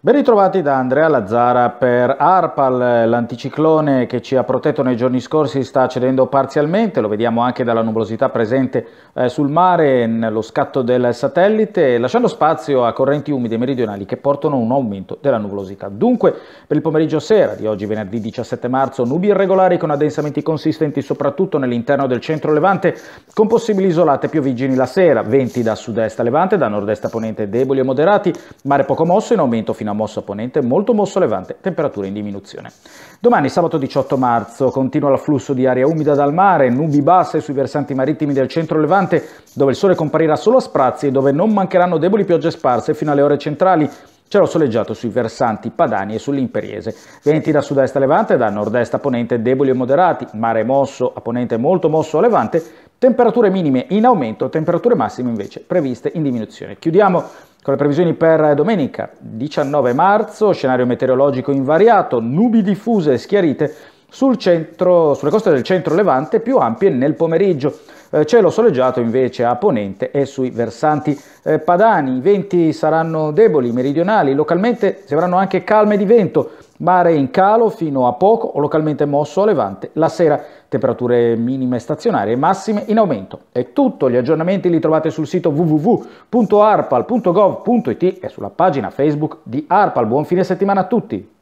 Ben ritrovati da Andrea Lazzara per Arpal, l'anticiclone che ci ha protetto nei giorni scorsi sta cedendo parzialmente, lo vediamo anche dalla nuvolosità presente eh, sul mare, nello scatto del satellite, lasciando spazio a correnti umide meridionali che portano a un aumento della nuvolosità. Dunque, per il pomeriggio sera di oggi venerdì 17 marzo, nubi irregolari con addensamenti consistenti soprattutto nell'interno del centro levante, con possibili isolate piovigini la sera, venti da sud-est a levante, da nord-est a ponente deboli e moderati, mare poco mosso in aumento fino mattina mosso a ponente, molto mosso levante, temperature in diminuzione. Domani sabato 18 marzo continua l'afflusso di aria umida dal mare, nubi basse sui versanti marittimi del centro levante, dove il sole comparirà solo a sprazzi e dove non mancheranno deboli piogge sparse fino alle ore centrali, Cielo soleggiato sui versanti padani e sull'imperiese. Venti da sud-est a levante, da nord-est a ponente deboli e moderati, mare mosso a ponente molto mosso a levante, Temperature minime in aumento, temperature massime invece previste in diminuzione. Chiudiamo con le previsioni per domenica 19 marzo, scenario meteorologico invariato, nubi diffuse e schiarite sul centro, sulle coste del centro levante più ampie nel pomeriggio. Eh, cielo soleggiato invece a ponente e sui versanti eh, padani. I venti saranno deboli, meridionali, localmente si avranno anche calme di vento Mare in calo fino a poco o localmente mosso a levante. La sera temperature minime stazionarie e massime in aumento. È tutto, gli aggiornamenti li trovate sul sito www.arpal.gov.it e sulla pagina Facebook di Arpal. Buon fine settimana a tutti!